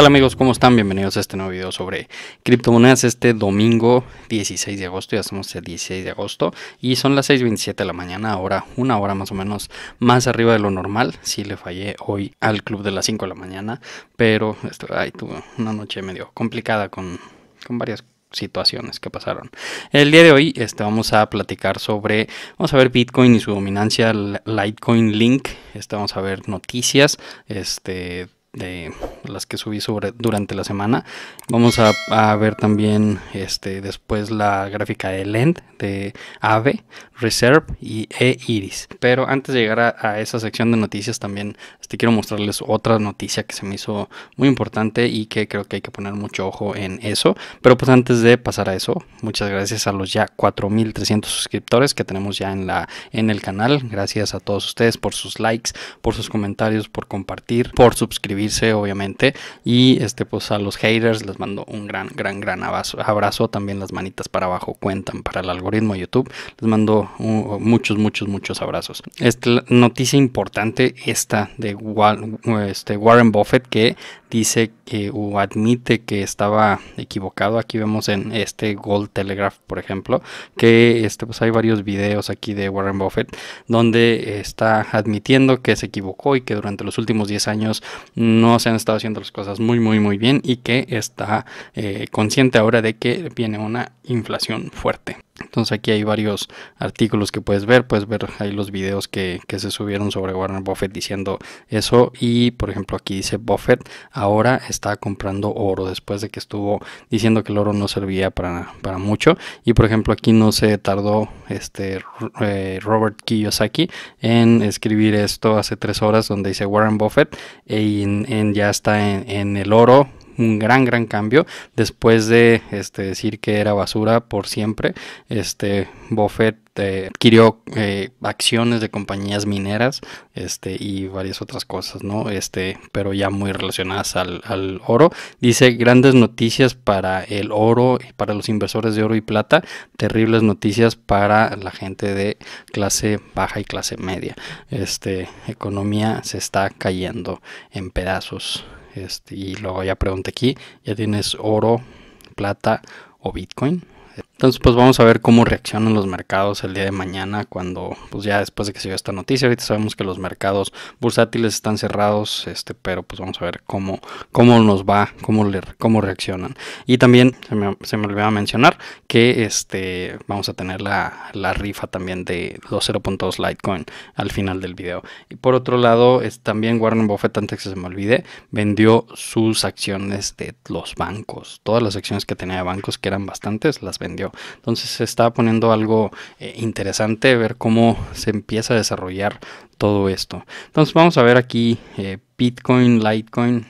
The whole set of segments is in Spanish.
Hola amigos? ¿Cómo están? Bienvenidos a este nuevo video sobre criptomonedas este domingo 16 de agosto, ya estamos el 16 de agosto y son las 6.27 de la mañana, ahora una hora más o menos más arriba de lo normal, Si le fallé hoy al club de las 5 de la mañana, pero esto, ay, tuve una noche medio complicada con, con varias situaciones que pasaron. El día de hoy este, vamos a platicar sobre, vamos a ver Bitcoin y su dominancia, Litecoin Link, este, vamos a ver noticias, este de las que subí sobre, durante la semana. Vamos a, ver también este, después la gráfica de Lend, de AVE, Reserve y E-Iris. Pero antes de llegar a, esa sección de noticias también este, quiero mostrarles otra noticia que se me hizo muy importante y que creo que hay que poner mucho ojo en eso. Pero pues antes de pasar a eso, muchas gracias a los ya 4.300 suscriptores que tenemos ya en, la, en el canal. Gracias a todos ustedes por sus likes, por sus comentarios, por compartir, por suscribir obviamente. Y este, pues a los haters les mando un gran, gran, gran abrazo. abrazo. También las manitas para abajo cuentan para el algoritmo YouTube. Les mando muchos, muchos, muchos abrazos. Esta noticia importante, esta de este, Warren Buffett, que dice que o admite que estaba equivocado. Aquí vemos en este Gold Telegraph, por ejemplo, que este, pues hay varios videos aquí de Warren Buffett donde está admitiendo que se equivocó y que durante los últimos 10 años no se han estado haciendo las cosas muy, muy, muy bien y que está eh, consciente ahora de que viene una inflación fuerte. Entonces aquí hay varios artículos que puedes ver, puedes ver ahí los videos que, se subieron sobre Warren Buffett diciendo eso y por ejemplo aquí dice Buffett ahora está comprando oro después de que estuvo diciendo que el oro no servía para, mucho y por ejemplo aquí no se tardó este eh, Robert Kiyosaki en escribir esto hace tres horas donde dice Warren Buffett ya está en el oro un gran, gran cambio. Después de este, decir que era basura por siempre, este, Buffett eh, adquirió eh, acciones de compañías mineras este, y varias otras cosas, ¿no? Este, pero ya muy relacionadas al, al oro. Dice grandes noticias para el oro, y para los inversores de oro y plata, terribles noticias para la gente de clase baja y clase media. Este, economía se está cayendo en pedazos. Este, y luego ya pregunté aquí, ya tienes oro, plata o bitcoin. Entonces, pues vamos a ver cómo reaccionan los mercados el día de mañana cuando, pues ya después de que se dio esta noticia, ahorita sabemos que los mercados bursátiles están cerrados, este, pero pues vamos a ver cómo, cómo nos va, cómo, cómo reaccionan. Y también se me, se me olvidaba mencionar que este, vamos a tener la, rifa también de los 0.2 Litecoin al final del video. Y por otro lado, también Warren Buffett, antes que se me olvide, vendió sus acciones de los bancos. Todas las acciones que tenía de bancos, que eran bastantes, las vendió. Entonces se está poniendo algo eh, interesante ver cómo se empieza a desarrollar todo esto. Entonces vamos a ver aquí eh, Bitcoin, Litecoin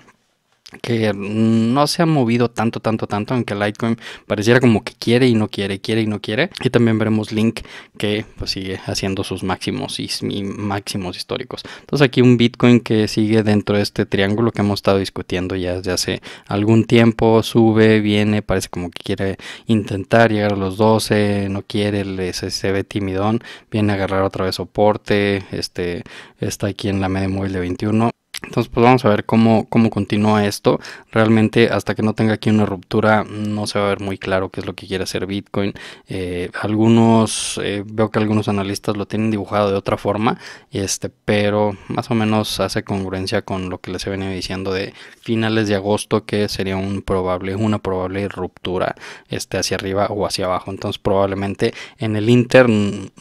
que no se ha movido tanto, tanto, tanto, aunque Litecoin pareciera como que quiere y no quiere, quiere y no quiere. Y también veremos Link que pues, sigue haciendo sus máximos y, máximos históricos. Entonces aquí un Bitcoin que sigue dentro de este triángulo que hemos estado discutiendo ya desde hace algún tiempo, sube, viene, parece como que quiere intentar llegar a los 12, no quiere, el se, ve timidón, viene a agarrar otra vez soporte, este, está aquí en la media móvil de 21 entonces, pues vamos a ver cómo, cómo continúa esto. Realmente, hasta que no tenga aquí una ruptura, no se va a ver muy claro qué es lo que quiere hacer Bitcoin. Eh, algunos, eh, veo que algunos analistas lo tienen dibujado de otra forma, este, pero más o menos hace congruencia con lo que les he venido diciendo de finales de agosto, que sería un probable, una probable ruptura este, hacia arriba o hacia abajo. Entonces, probablemente en el Inter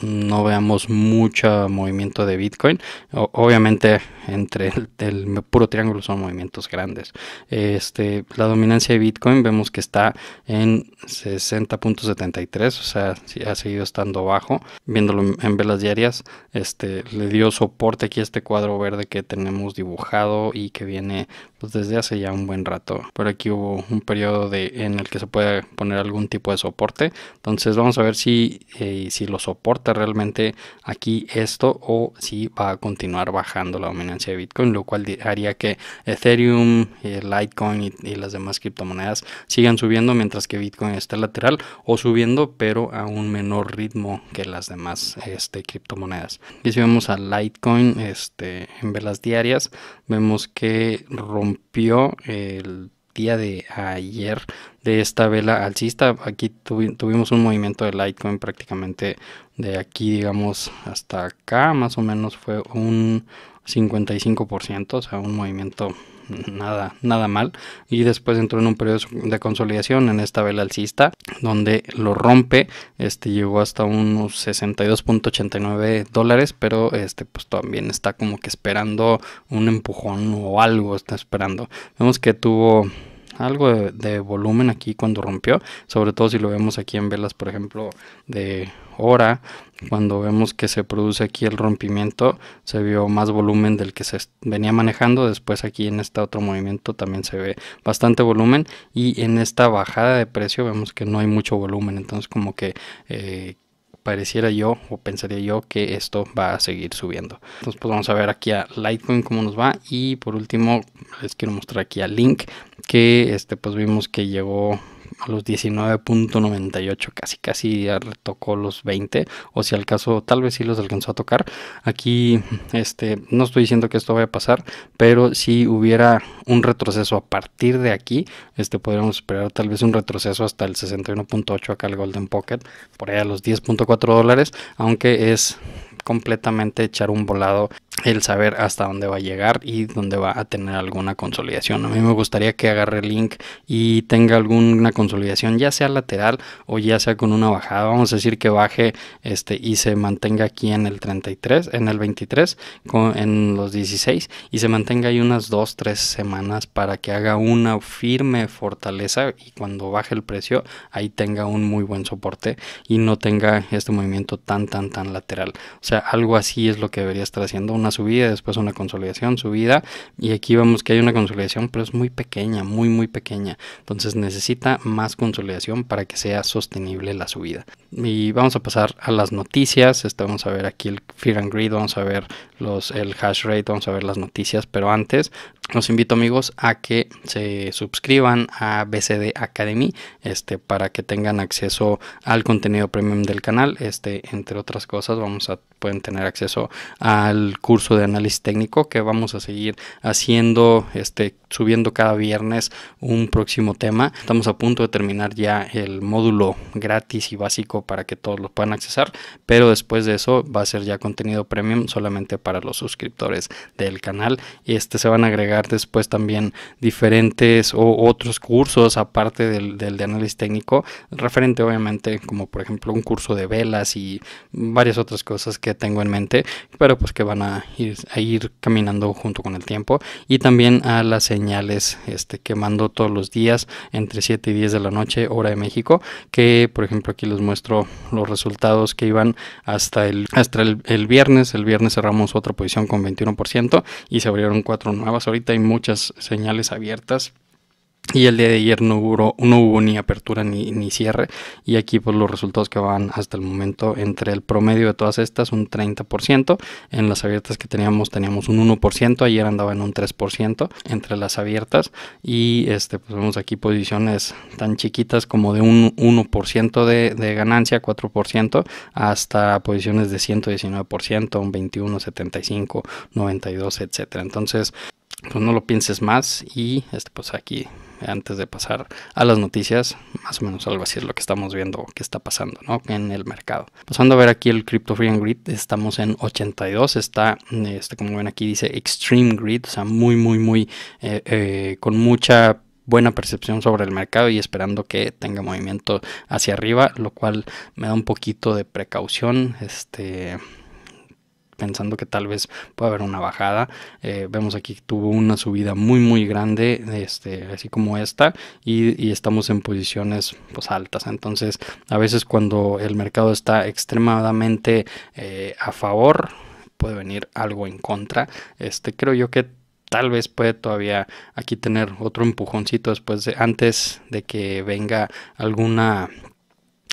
no veamos mucho movimiento de Bitcoin. obviamente, entre el el puro triángulo son movimientos grandes. Este, la dominancia de Bitcoin vemos que está en 60.73, o sea, ha seguido estando bajo. Viéndolo en velas diarias, este, le dio soporte aquí a este cuadro verde que tenemos dibujado y que viene pues, desde hace ya un buen rato. Por aquí hubo un periodo de, en el que se puede poner algún tipo de soporte. Entonces vamos a ver si, eh, si lo soporta realmente aquí esto o si va a continuar bajando la dominancia de Bitcoin, lo cual haría que Ethereum, eh, Litecoin y, las demás criptomonedas sigan subiendo mientras que Bitcoin está lateral o subiendo pero a un menor ritmo que las demás este, criptomonedas. Y si vemos a Litecoin este, en velas diarias, vemos que rompió el día de ayer de esta vela alcista. Aquí tuvimos un movimiento de Litecoin prácticamente de aquí, digamos, hasta acá. Más o menos fue un 55%, o sea, un movimiento nada, nada mal. Y después entró en un periodo de consolidación en esta vela alcista, donde lo rompe, este llegó hasta unos 62.89 dólares, pero este pues también está como que esperando un empujón o algo, está esperando. Vemos que tuvo algo de, volumen aquí cuando rompió, sobre todo si lo vemos aquí en velas, por ejemplo, de hora, cuando vemos que se produce aquí el rompimiento, se vio más volumen del que se venía manejando. Después aquí en este otro movimiento también se ve bastante volumen. Y en esta bajada de precio vemos que no hay mucho volumen. Entonces como que... Eh, pareciera yo o pensaría yo que esto va a seguir subiendo. Entonces pues vamos a ver aquí a Litecoin cómo nos va y por último les quiero mostrar aquí a Link que este pues vimos que llegó a los 19.98, casi casi ya tocó los 20, o si al caso tal vez si los alcanzó a tocar. Aquí este, no estoy diciendo que esto vaya a pasar, pero si hubiera un retroceso a partir de aquí, este, podríamos esperar tal vez un retroceso hasta el 61.8 acá el Golden Pocket, por ahí a los 10.4 dólares, aunque es completamente echar un volado el saber hasta dónde va a llegar y dónde va a tener alguna consolidación. A mí me gustaría que agarre Link y tenga alguna consolidación, ya sea lateral o ya sea con una bajada. Vamos a decir que baje este y se mantenga aquí en el 33, en el 23, en los 16 y se mantenga ahí unas 2, 3 semanas para que haga una firme fortaleza y cuando baje el precio ahí tenga un muy buen soporte y no tenga este movimiento tan tan tan lateral. O sea, algo así es lo que debería estar haciendo una subida, después una consolidación, subida, y aquí vemos que hay una consolidación, pero es muy pequeña, muy, muy pequeña. Entonces necesita más consolidación para que sea sostenible la subida. Y vamos a pasar a las noticias. estamos vamos a ver aquí el Fear and Greed, vamos a ver el hash rate, vamos a ver las noticias, pero antes los invito amigos a que se suscriban a BCD Academy este, para que tengan acceso al contenido premium del canal. Este, entre otras cosas, vamos a pueden tener acceso al curso de análisis técnico que vamos a seguir haciendo, este, subiendo cada viernes un próximo tema. Estamos a punto de terminar ya el módulo gratis y básico para que todos lo puedan accesar, pero después de eso va a ser ya contenido premium solamente para para los suscriptores del canal. Este se van a agregar después también diferentes o otros cursos aparte del, del de análisis técnico, referente obviamente como por ejemplo un curso de velas y varias otras cosas que tengo en mente, pero pues que van a ir, a ir caminando junto con el tiempo y también a las señales este, que mando todos los días entre 7 y 10 de la noche hora de México, que por ejemplo aquí les muestro los resultados que iban hasta el, hasta el, viernes, el viernes cerramos otra posición con 21% y se abrieron cuatro nuevas. Ahorita hay muchas señales abiertas y el día de ayer no hubo, no hubo ni apertura ni, cierre. Y aquí pues los resultados que van hasta el momento entre el promedio de todas estas, un 30%. En las abiertas que teníamos teníamos un 1%. Ayer andaba en un 3% entre las abiertas. Y este pues vemos aquí posiciones tan chiquitas como de un 1% de, de ganancia, 4%, hasta posiciones de 119%, un 21, 75, 92, etcétera. Entonces pues no lo pienses más y este pues aquí antes de pasar a las noticias, más o menos algo así es lo que estamos viendo que está pasando ¿no? en el mercado. Pasando a ver aquí el Crypto Free and Grid, estamos en 82, está, este, como ven aquí dice Extreme Grid, o sea, muy, muy, muy, eh, eh, con mucha buena percepción sobre el mercado y esperando que tenga movimiento hacia arriba, lo cual me da un poquito de precaución, este pensando que tal vez puede haber una bajada. Eh, vemos aquí que tuvo una subida muy muy grande, este, así como esta, y, estamos en posiciones pues, altas. Entonces, a veces cuando el mercado está extremadamente eh, a favor, puede venir algo en contra. Este, creo yo que tal vez puede todavía aquí tener otro empujoncito después de antes de que venga alguna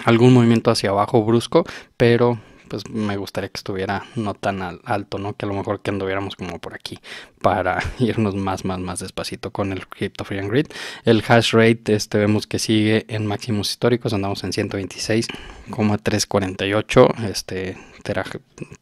algún movimiento hacia abajo brusco, pero pues me gustaría que estuviera no tan alto, ¿no? Que a lo mejor que anduviéramos como por aquí para irnos más, más, más despacito con el Crypto Free and Grid. El hash rate, este vemos que sigue en máximos históricos, andamos en 126,348, este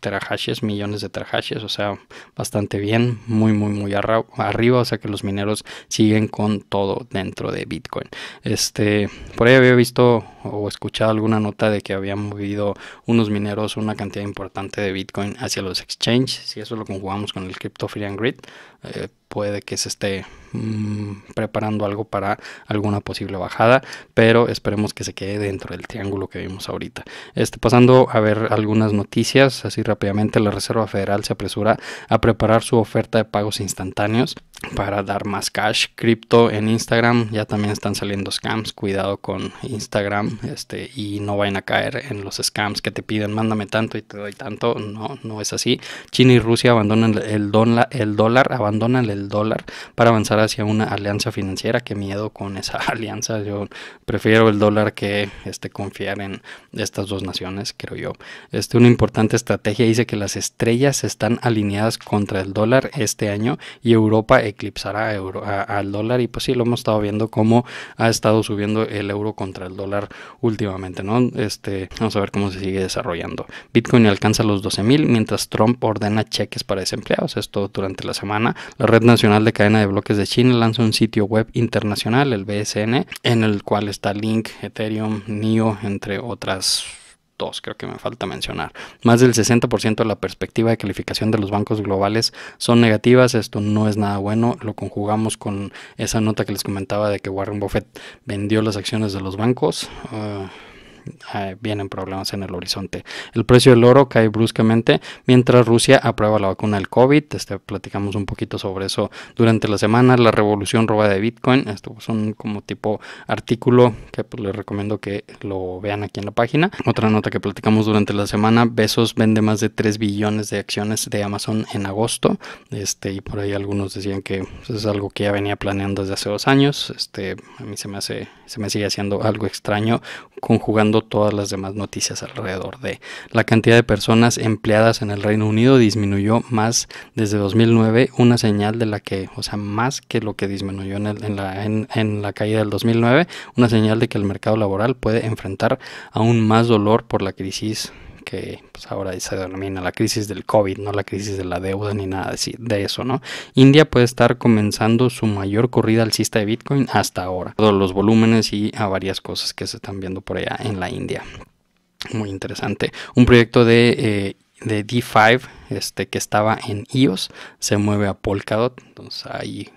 terahashes, millones de terahashes, o sea, bastante bien, muy, muy, muy arriba, o sea que los mineros siguen con todo dentro de Bitcoin. Este, por ahí había visto o escuchado alguna nota de que habían movido unos mineros una cantidad importante de Bitcoin hacia los exchanges, si eso lo conjugamos con el Crypto Free and Grid, eh, puede que se esté Mm, preparando algo para alguna posible bajada, pero esperemos que se quede dentro del triángulo que vimos ahorita. Este, pasando a ver algunas noticias, así rápidamente, la Reserva Federal se apresura a preparar su oferta de pagos instantáneos para dar más cash. Cripto en Instagram, ya también están saliendo scams, cuidado con Instagram este, y no vayan a caer en los scams que te piden, mándame tanto y te doy tanto, no, no es así. China y Rusia abandonan el, dólar, abandonan el dólar para avanzar hacia una alianza financiera, qué miedo con esa alianza, yo prefiero el dólar que este, confiar en estas dos naciones, creo yo. Este, una importante estrategia dice que las estrellas están alineadas contra el dólar este año y Europa eclipsará al dólar y pues sí, lo hemos estado viendo cómo ha estado subiendo el euro contra el dólar últimamente, ¿no? Este, vamos a ver cómo se sigue desarrollando. Bitcoin alcanza los 12 mil mientras Trump ordena cheques para desempleados, esto durante la semana. La Red Nacional de Cadena de Bloques de China lanza un sitio web internacional, el BSN, en el cual está Link, Ethereum, NIO, entre otras dos, creo que me falta mencionar. Más del 60% de la perspectiva de calificación de los bancos globales son negativas, esto no es nada bueno, lo conjugamos con esa nota que les comentaba de que Warren Buffett vendió las acciones de los bancos. Ah, eh, vienen problemas en el horizonte. El precio del oro cae bruscamente mientras Rusia aprueba la vacuna del COVID. Este, platicamos un poquito sobre eso durante la semana. La revolución roba de Bitcoin. Esto es un como tipo artículo que pues, les recomiendo que lo vean aquí en la página. Otra nota que platicamos durante la semana. Besos vende más de 3 billones de acciones de Amazon en agosto. Este, y por ahí algunos decían que pues, es algo que ya venía planeando desde hace dos años. Este, a mí se me hace, se me sigue haciendo algo extraño conjugando todas las demás noticias alrededor de. La cantidad de personas empleadas en el Reino Unido disminuyó más desde 2009, una señal de la que, o sea, más que lo que disminuyó en, la, en la caída del 2009, una señal de que el mercado laboral puede enfrentar aún más dolor por la crisis que pues, ahora se denomina la crisis del COVID, no la crisis de la deuda ni nada de eso, ¿no? India puede estar comenzando su mayor corrida alcista de Bitcoin hasta ahora. Todos los volúmenes y a varias cosas que se están viendo por allá en la India. Muy interesante. Un proyecto de eh, de D5 este, que estaba en iOS se mueve a Polkadot. Entonces ahí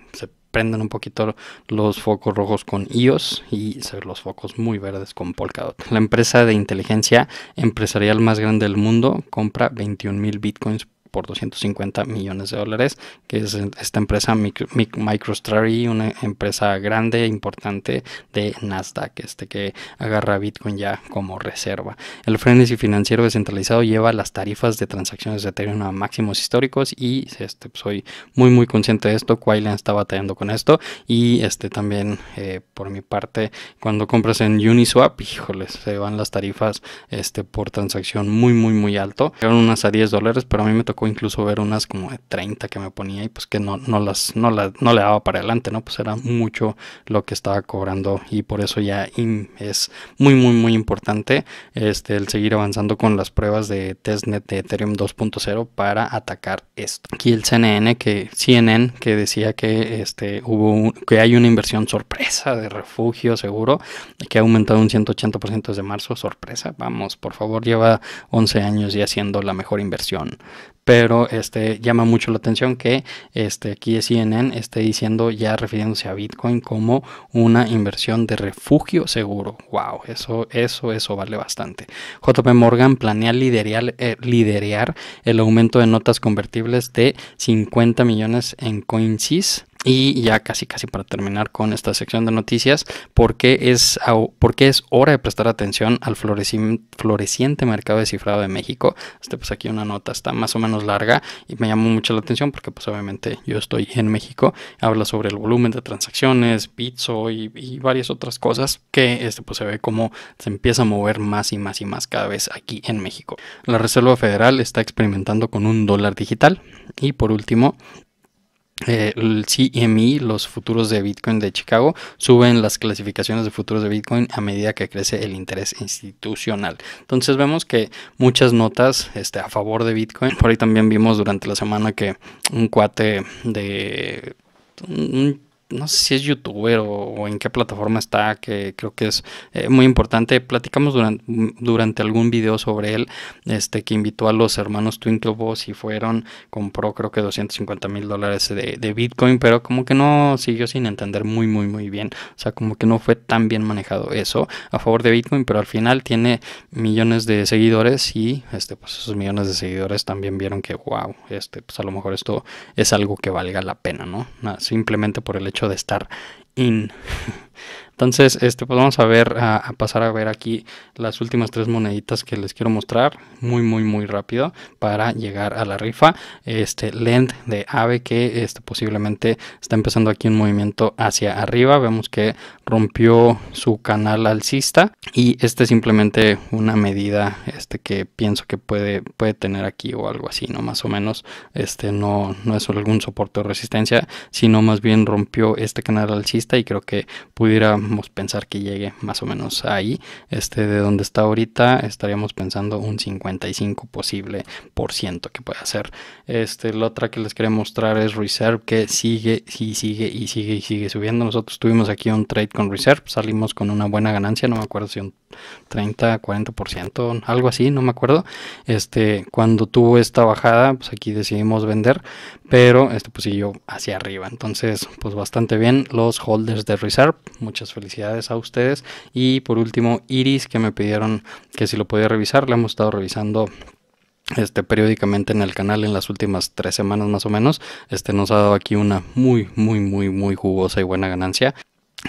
prenden un poquito los focos rojos con iOS y los focos muy verdes con Polkadot. La empresa de inteligencia empresarial más grande del mundo compra 21 mil bitcoins por 250 millones de dólares, que es esta empresa micro, MicroStrategy, una empresa grande, e importante de Nasdaq, este que agarra Bitcoin ya como reserva. El frenesí financiero descentralizado lleva las tarifas de transacciones de Ethereum a máximos históricos y este, pues, soy muy muy consciente de esto, Quailan está batallando con esto y este también eh, por mi parte cuando compras en Uniswap, híjole, se van las tarifas este, por transacción muy muy muy alto. Eran unas a 10 dólares, pero a mí me tocó incluso ver unas como de 30 que me ponía y pues que no, no las, no la no le daba para adelante, ¿no? Pues era mucho lo que estaba cobrando y por eso ya es muy, muy, muy importante este, el seguir avanzando con las pruebas de testnet de Ethereum 2.0 para atacar esto. Aquí el CNN que, CNN que decía que este, hubo que hay una inversión sorpresa de refugio seguro que ha aumentado un 180% desde marzo, sorpresa, vamos, por favor, lleva 11 años ya siendo la mejor inversión pero este, llama mucho la atención que este, aquí CNN esté diciendo, ya refiriéndose a Bitcoin como una inversión de refugio seguro. ¡Wow! Eso, eso, eso vale bastante. JP Morgan planea liderar, eh, el aumento de notas convertibles de 50 millones en CoinSys y ya casi casi para terminar con esta sección de noticias, porque es, porque es hora de prestar atención al floreciente mercado de cifrado de México. Este pues aquí una nota está más o menos larga y me llamó mucho la atención porque pues obviamente yo estoy en México. Habla sobre el volumen de transacciones, Bitso y, varias otras cosas que este pues se ve como se empieza a mover más y más y más cada vez aquí en México. La Reserva Federal está experimentando con un dólar digital. Y por último, eh, el CME, los futuros de Bitcoin de Chicago, suben las clasificaciones de futuros de Bitcoin a medida que crece el interés institucional. Entonces vemos que muchas notas este, a favor de Bitcoin. Por ahí también vimos durante la semana que un cuate de no sé si es youtuber o, en qué plataforma está, que creo que es eh, muy importante. Platicamos durante, algún video sobre él, este que invitó a los hermanos Twin Boss y fueron, compró creo que 250 mil dólares de, Bitcoin, pero como que no siguió sin entender muy, muy, muy bien. O sea, como que no fue tan bien manejado eso a favor de Bitcoin, pero al final tiene millones de seguidores y este, pues esos millones de seguidores también vieron que, wow, este, pues a lo mejor esto es algo que valga la pena, ¿no? simplemente por el hecho de estar in Entonces, este, pues vamos a ver, a, pasar a ver aquí las últimas tres moneditas que les quiero mostrar, muy, muy, muy rápido, para llegar a la rifa. Este, Lend de Ave, que este, posiblemente está empezando aquí un movimiento hacia arriba. Vemos que rompió su canal alcista y este es simplemente una medida este, que pienso que puede, puede tener aquí o algo así, ¿no? Más o menos, este, no, no es algún soporte o resistencia, sino más bien rompió este canal alcista y creo que pudiera pensar que llegue más o menos ahí. Este de donde está ahorita estaríamos pensando un 55 posible por ciento que puede hacer. Este, la otra que les quería mostrar es Reserve que sigue y sigue y sigue y sigue subiendo. Nosotros tuvimos aquí un trade con Reserve, salimos con una buena ganancia, no me acuerdo si un 30, 40%, algo así, no me acuerdo. Este, cuando tuvo esta bajada, pues aquí decidimos vender, pero este pues siguió hacia arriba. Entonces, pues bastante bien los holders de Reserve. Muchas felicidades a ustedes. Y por último, Iris, que me pidieron que si lo podía revisar, le hemos estado revisando este periódicamente en el canal en las últimas tres semanas más o menos este nos ha dado aquí una muy muy muy muy jugosa y buena ganancia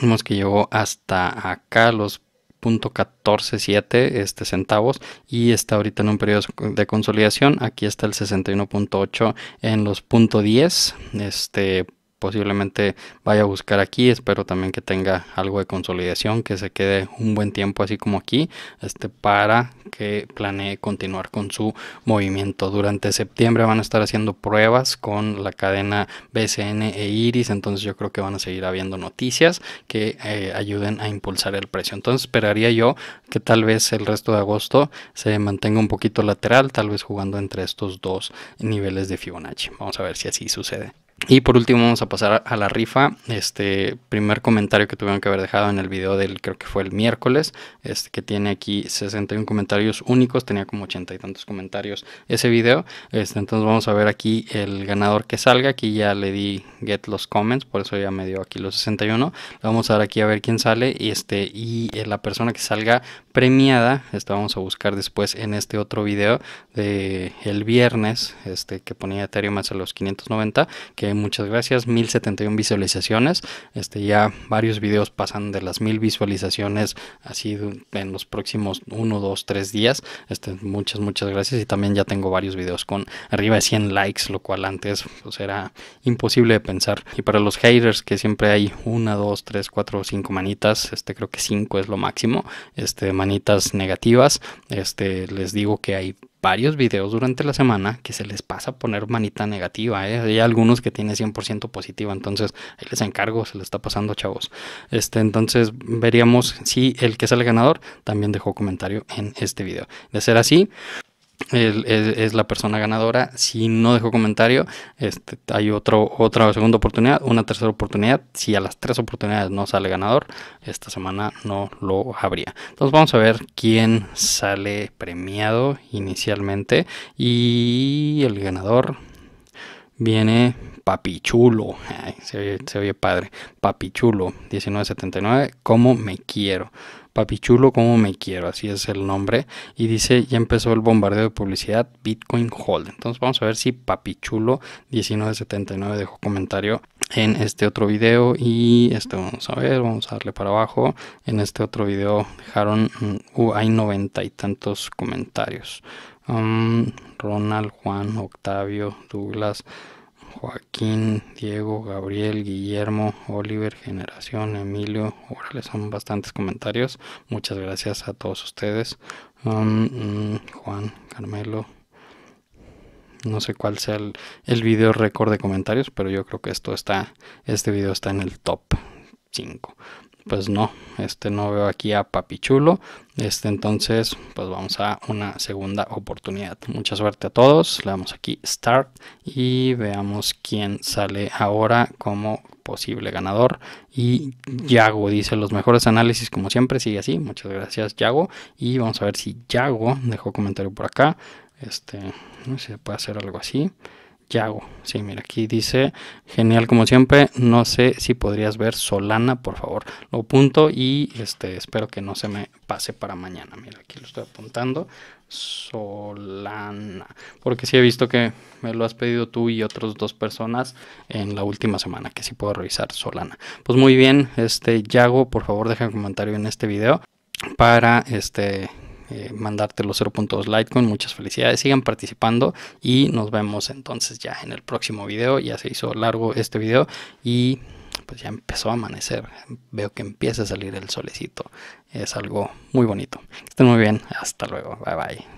vemos que llegó hasta acá los .147 este, centavos y está ahorita en un periodo de consolidación. Aquí está el 61.8 en los .10 este, posiblemente vaya a buscar aquí. Espero también que tenga algo de consolidación, que se quede un buen tiempo así como aquí, este, para que planee continuar con su movimiento. Durante septiembre van a estar haciendo pruebas con la cadena BCN e Iris, entonces yo creo que van a seguir habiendo noticias que eh, ayuden a impulsar el precio. Entonces esperaría yo que tal vez el resto de agosto se mantenga un poquito lateral, tal vez jugando entre estos dos niveles de Fibonacci. Vamos a ver si así sucede. Y por último vamos a pasar a la rifa. Este primer comentario que tuvieron que haber dejado en el video del creo que fue el miércoles, este que tiene aquí 61 comentarios únicos, tenía como 80 y tantos comentarios ese video. Este entonces vamos a ver aquí el ganador que salga, aquí ya le di get los comments, por eso ya me dio aquí los 61. vamos a dar aquí a ver quién sale y este y eh, la persona que salga premiada, esta vamos a buscar después en este otro video de el viernes, este que ponía Ethereum hacia los 590, que muchas gracias, 1071 visualizaciones, este ya varios videos pasan de las 1000 visualizaciones así en los próximos 1, 2, 3 días, este muchas muchas gracias y también ya tengo varios videos con arriba de 100 likes, lo cual antes pues era imposible de pensar. Y para los haters que siempre hay una, dos, tres, cuatro, cinco manitas, este creo que cinco es lo máximo, este manitas negativas. Este, les digo que hay varios videos durante la semana que se les pasa poner manita negativa. ¿eh? Hay algunos que tienen 100% positiva, entonces ahí les encargo, se les está pasando, chavos. Este, entonces veríamos si el que es el ganador también dejó comentario en este video. De ser así, es, la persona ganadora. Si no dejó comentario, este, hay otro, otra segunda oportunidad, una tercera oportunidad. Si a las tres oportunidades no sale ganador, esta semana no lo habría. Entonces vamos a ver quién sale premiado inicialmente. Y el ganador viene Papichulo. se, oye, se oye padre. Papichulo, 1979. ¿Cómo me quiero? Papichulo, como me quiero, así es el nombre. Y dice, ya empezó el bombardeo de publicidad Bitcoin Hold. Entonces vamos a ver si Papichulo 1979 dejó comentario en este otro video y este vamos a ver, vamos a darle para abajo. En este otro video dejaron, mm, uh, hay noventa y tantos comentarios. Mm, Ronald, Juan, Octavio, Douglas. Joaquín, Diego, Gabriel, Guillermo, Oliver, Generación, Emilio, les son bastantes comentarios. Muchas gracias a todos ustedes. Um, mm, Juan, Carmelo, no sé cuál sea el, el video récord de comentarios, pero yo creo que esto está, este video está en el top 5 pues no, este no veo aquí a Papichulo, este entonces pues vamos a una segunda oportunidad. Mucha suerte a todos, le damos aquí Start y veamos quién sale ahora como posible ganador. Y Yago dice los mejores análisis como siempre, sigue así, muchas gracias Yago. Y vamos a ver si Yago dejó comentario por acá, este, no sé si se puede hacer algo así. Yago. Sí, mira, aquí dice, genial como siempre, no sé si podrías ver Solana, por favor. Lo apunto y este, espero que no se me pase para mañana. Mira, aquí lo estoy apuntando. Solana. Porque sí he visto que me lo has pedido tú y otras dos personas en la última semana, que sí puedo revisar Solana. Pues muy bien, este Yago, por favor deja un comentario en este video para este eh, mandarte los 0.2 Litecoin. Muchas felicidades, sigan participando y nos vemos entonces ya en el próximo video. Ya se hizo largo este video y pues ya empezó a amanecer. Veo que empieza a salir el solecito. Es algo muy bonito. estén muy bien. Hasta luego. Bye bye.